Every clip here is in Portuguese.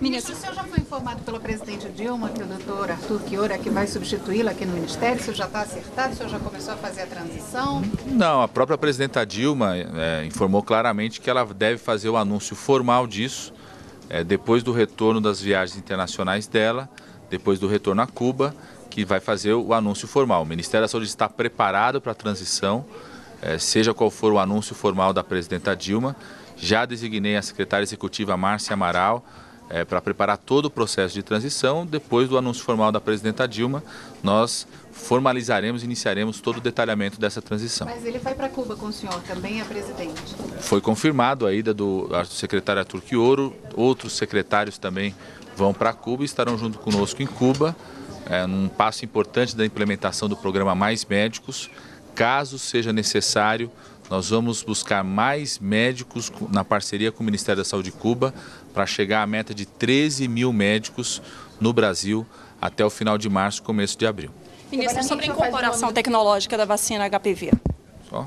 Ministro, o senhor já foi informado pela presidente Dilma que o doutor Arthur Chiora, é que vai substituí-la aqui no Ministério, senhor já está acertado? O senhor já começou a fazer a transição? Não, a própria presidenta Dilma é, informou claramente que ela deve fazer o anúncio formal disso é, depois do retorno das viagens internacionais dela, depois do retorno a Cuba, que vai fazer o anúncio formal. O Ministério da Saúde está preparado para a transição, é, seja qual for o anúncio formal da presidenta Dilma. Já designei a secretária executiva Márcia Amaral é, para preparar todo o processo de transição. Depois do anúncio formal da presidenta Dilma, nós formalizaremos, iniciaremos todo o detalhamento dessa transição. Mas ele vai para Cuba com o senhor também, é presidente? Foi confirmado a ida do, do secretário Arthur Quioro, outros secretários também vão para Cuba e estarão junto conosco em Cuba, é, num passo importante da implementação do programa Mais Médicos. Caso seja necessário, nós vamos buscar mais médicos na parceria com o Ministério da Saúde de Cuba para chegar à meta de 13 mil médicos no Brasil até o final de março, começo de abril. Ministro, sobre a incorporação tecnológica da vacina HPV. Só?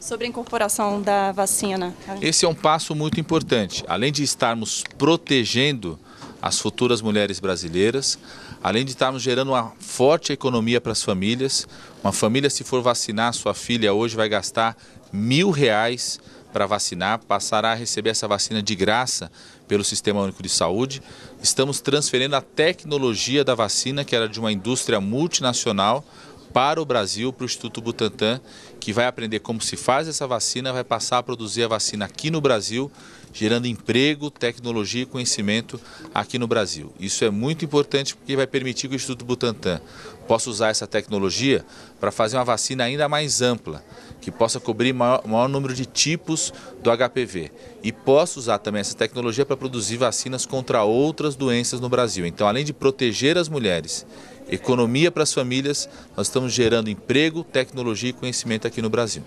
Sobre a incorporação da vacina. Esse é um passo muito importante. Além de estarmos protegendo as futuras mulheres brasileiras, além de estarmos gerando uma forte economia para as famílias, uma família se for vacinar sua filha hoje vai gastar mil reais para vacinar, passará a receber essa vacina de graça pelo Sistema Único de Saúde. Estamos transferindo a tecnologia da vacina, que era de uma indústria multinacional, para o Brasil, para o Instituto Butantan, que vai aprender como se faz essa vacina, vai passar a produzir a vacina aqui no Brasil gerando emprego, tecnologia e conhecimento aqui no Brasil. Isso é muito importante porque vai permitir que o Instituto Butantan possa usar essa tecnologia para fazer uma vacina ainda mais ampla, que possa cobrir maior, maior número de tipos do HPV. E possa usar também essa tecnologia para produzir vacinas contra outras doenças no Brasil. Então, além de proteger as mulheres economia para as famílias, nós estamos gerando emprego, tecnologia e conhecimento aqui no Brasil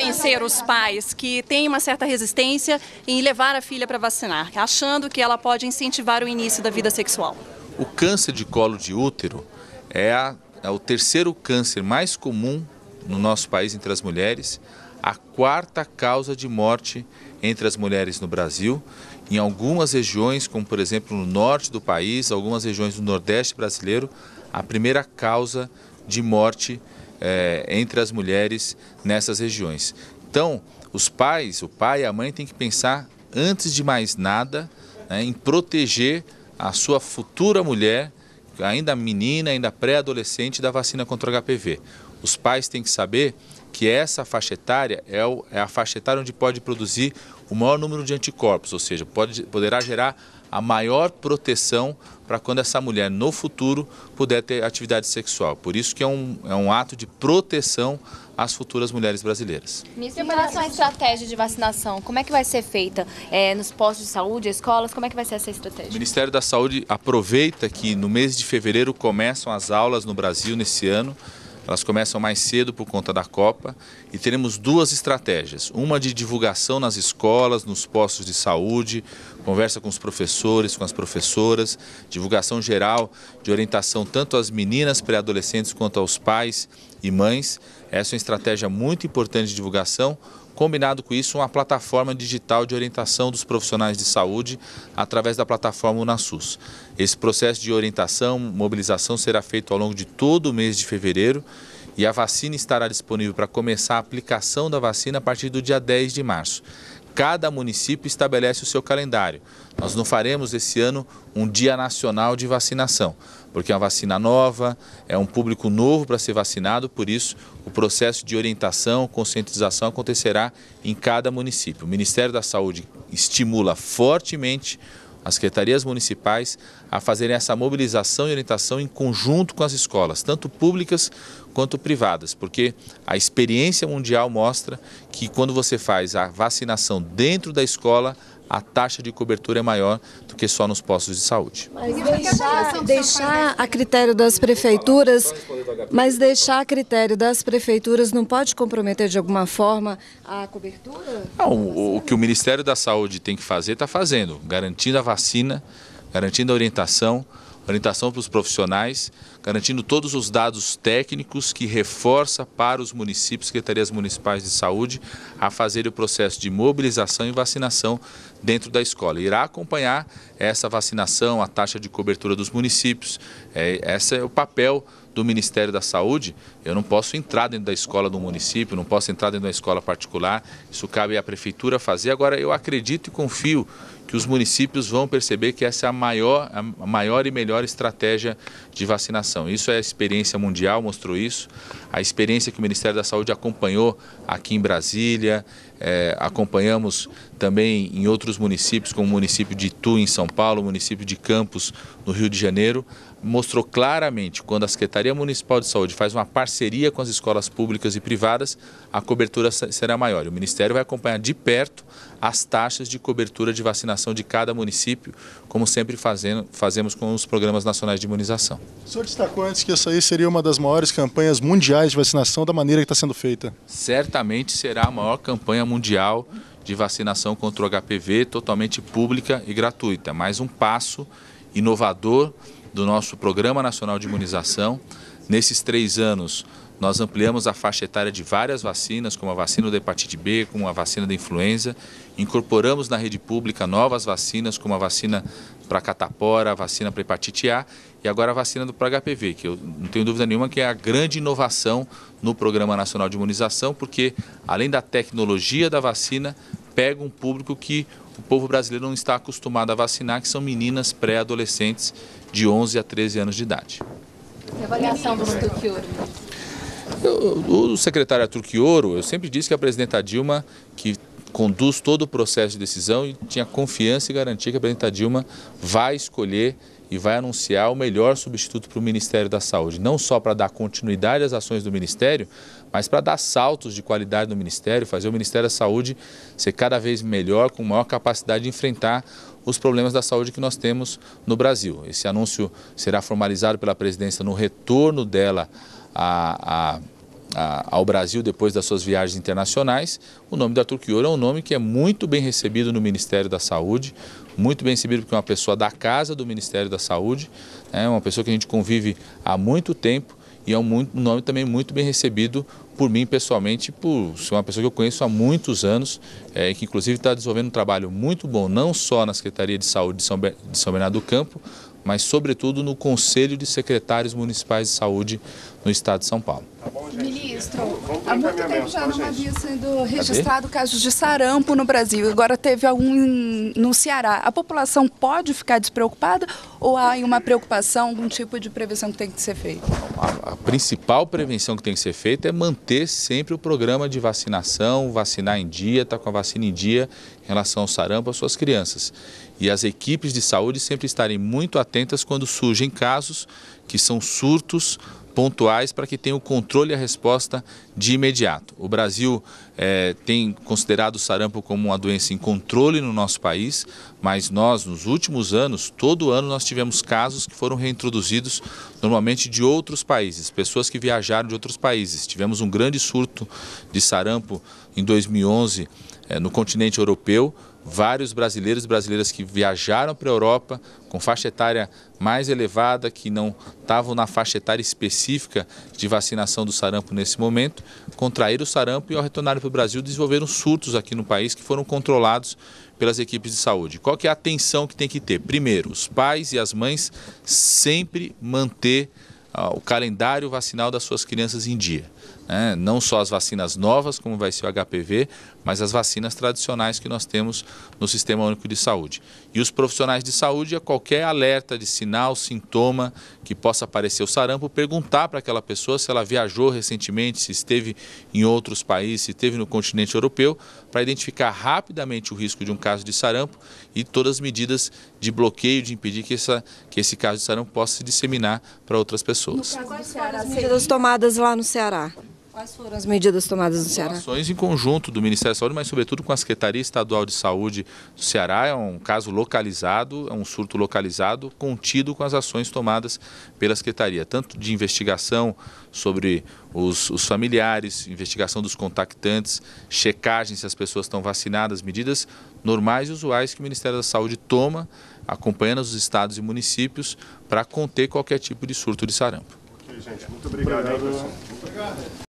convencer os pais que têm uma certa resistência em levar a filha para vacinar, achando que ela pode incentivar o início da vida sexual? O câncer de colo de útero é, a, é o terceiro câncer mais comum no nosso país entre as mulheres, a quarta causa de morte entre as mulheres no Brasil. Em algumas regiões, como por exemplo no norte do país, algumas regiões do nordeste brasileiro, a primeira causa de morte é, entre as mulheres nessas regiões. Então, os pais, o pai e a mãe têm que pensar, antes de mais nada, né, em proteger a sua futura mulher, ainda menina, ainda pré-adolescente, da vacina contra o HPV. Os pais têm que saber que essa faixa etária é, é, a faixa etária onde pode produzir o maior número de anticorpos, ou seja, pode, poderá gerar a maior proteção para quando essa mulher no futuro puder ter atividade sexual. Por isso que é um, é um ato de proteção às futuras mulheres brasileiras. Ministro, em relação à estratégia de vacinação, como é que vai ser feita? É, nos postos de saúde, escolas, como é que vai ser essa estratégia? O Ministério da Saúde aproveita que no mês de fevereiro começam as aulas no Brasil nesse ano. Elas começam mais cedo por conta da Copa e teremos duas estratégias: uma de divulgação nas escolas, nos postos de saúde, conversa com os professores, com as professoras, divulgação geral de orientação tanto às meninas pré-adolescentes quanto aos pais e mães. Essa é uma estratégia muito importante de divulgação. Combinado com isso, uma plataforma digital de orientação dos profissionais de saúde através da plataforma Unasus. Esse processo de orientação, mobilização será feito ao longo de todo o mês de fevereiro e a vacina estará disponível para começar a aplicação da vacina a partir do dia 10 de março. Cada município estabelece o seu calendário. Nós não faremos esse ano um dia nacional de vacinação, porque é uma vacina nova, é um público novo para ser vacinado, por isso o processo de orientação, conscientização acontecerá em cada município. O Ministério da Saúde estimula fortemente as secretarias municipais a fazerem essa mobilização e orientação em conjunto com as escolas, tanto públicas quanto privadas, porque a experiência mundial mostra que quando você faz a vacinação dentro da escola, a taxa de cobertura é maior que só nos postos de saúde. Mas deixar, deixar a critério das prefeituras, mas deixar a critério das prefeituras não pode comprometer de alguma forma a cobertura? Não, ah, o que o Ministério da Saúde tem que fazer, está fazendo, garantindo a vacina, garantindo a orientação, orientação para os profissionais, garantindo todos os dados técnicos que reforça para os municípios, secretarias municipais de saúde, a fazer o processo de mobilização e vacinação dentro da escola. Irá acompanhar essa vacinação, a taxa de cobertura dos municípios. É, esse é o papel do Ministério da Saúde, eu não posso entrar dentro da escola do município, não posso entrar dentro da escola particular, isso cabe à prefeitura fazer. Agora, eu acredito e confio que os municípios vão perceber que essa é a maior, a maior e melhor estratégia de vacinação. Isso é a experiência mundial, mostrou isso. A experiência que o Ministério da Saúde acompanhou aqui em Brasília, é, acompanhamos também em outros municípios, como o município de Itu, em São Paulo, o município de Campos, no Rio de Janeiro mostrou claramente quando a Secretaria Municipal de Saúde faz uma parceria com as escolas públicas e privadas, a cobertura será maior. O Ministério vai acompanhar de perto as taxas de cobertura de vacinação de cada município, como sempre fazendo, fazemos com os programas nacionais de imunização. O senhor destacou antes que isso aí seria uma das maiores campanhas mundiais de vacinação da maneira que está sendo feita. Certamente será a maior campanha mundial de vacinação contra o HPV, totalmente pública e gratuita. Mais um passo inovador do nosso Programa Nacional de Imunização. Nesses três anos, nós ampliamos a faixa etária de várias vacinas, como a vacina da hepatite B, como a vacina da influenza. Incorporamos na rede pública novas vacinas, como a vacina para catapora, a vacina para hepatite A e agora a vacina do HPV, que eu não tenho dúvida nenhuma que é a grande inovação no Programa Nacional de Imunização, porque além da tecnologia da vacina, pega um público que o povo brasileiro não está acostumado a vacinar, que são meninas pré-adolescentes de 11 a 13 anos de idade. E avaliação do Tuquioro? O secretário Arthur Quioro, eu sempre disse que a presidenta Dilma, que conduz todo o processo de decisão e tinha confiança e garantia que a presidenta Dilma vai escolher e vai anunciar o melhor substituto para o Ministério da Saúde, não só para dar continuidade às ações do Ministério, mas para dar saltos de qualidade no Ministério, fazer o Ministério da Saúde ser cada vez melhor, com maior capacidade de enfrentar os problemas da saúde que nós temos no Brasil. Esse anúncio será formalizado pela presidência no retorno dela a, a ao Brasil depois das suas viagens internacionais. O nome da Turquiora é um nome que é muito bem recebido no Ministério da Saúde, muito bem recebido, porque é uma pessoa da casa do Ministério da Saúde, é uma pessoa que a gente convive há muito tempo e é um, nome também muito bem recebido por mim pessoalmente, por ser uma pessoa que eu conheço há muitos anos, é, que inclusive está desenvolvendo um trabalho muito bom, não só na Secretaria de Saúde de São, de São Bernardo do Campo, mas sobretudo no Conselho de Secretários Municipais de Saúde no Estado de São Paulo. Tá Ministro, há muito tempo já tá, não havia sido registrado casos de sarampo no Brasil, agora teve algum no Ceará. A população pode ficar despreocupada ou há uma preocupação, algum tipo de prevenção que tem que ser feita? A, a principal prevenção que tem que ser feita é manter sempre o programa de vacinação, vacinar em dia, estar tá com a vacina em dia em relação ao sarampo às suas crianças. E as equipes de saúde sempre estarem muito atentas quando surgem casos que são surtos pontuais para que tenha o controle e a resposta de imediato. O Brasil é, tem considerado o sarampo como uma doença em controle no nosso país, mas nós, nos últimos anos, todo ano nós tivemos casos que foram reintroduzidos normalmente de outros países, pessoas que viajaram de outros países. Tivemos um grande surto de sarampo em 2011 eh, no continente europeu. Vários brasileiros e brasileiras que viajaram para a Europa com faixa etária mais elevada, que não estavam na faixa etária específica de vacinação do sarampo nesse momento, contraíram o sarampo e, ao retornarem para o Brasil, desenvolveram surtos aqui no país que foram controlados pelas equipes de saúde. Qual que é a atenção que tem que ter? Primeiro, os pais e as mães sempre manter ah, o calendário vacinal das suas crianças em dia né? não só as vacinas novas, como vai ser o HPV, mas as vacinas tradicionais que nós temos no Sistema Único de Saúde. E os profissionais de saúde, a qualquer alerta de sinal, sintoma que possa aparecer o sarampo, perguntar para aquela pessoa se ela viajou recentemente, se esteve em outros países, se esteve no continente europeu, para identificar rapidamente o risco de um caso de sarampo e todas as medidas de bloqueio, de impedir que, essa, que esse caso de sarampo possa se disseminar para outras pessoas. No caso do Ceará, as medidas tomadas lá no Ceará? Quais foram as medidas tomadas no Ceará? Ações em conjunto do Ministério da Saúde, mas sobretudo com a Secretaria Estadual de Saúde do Ceará. É um caso localizado, é um surto localizado, contido com as ações tomadas pela Secretaria, tanto de investigação sobre os, os familiares, investigação dos contactantes, checagem se as pessoas estão vacinadas, medidas normais e usuais que o Ministério da Saúde toma, acompanhando os estados e municípios para conter qualquer tipo de surto de sarampo. Ok, gente. Muito obrigado. obrigado. Hein,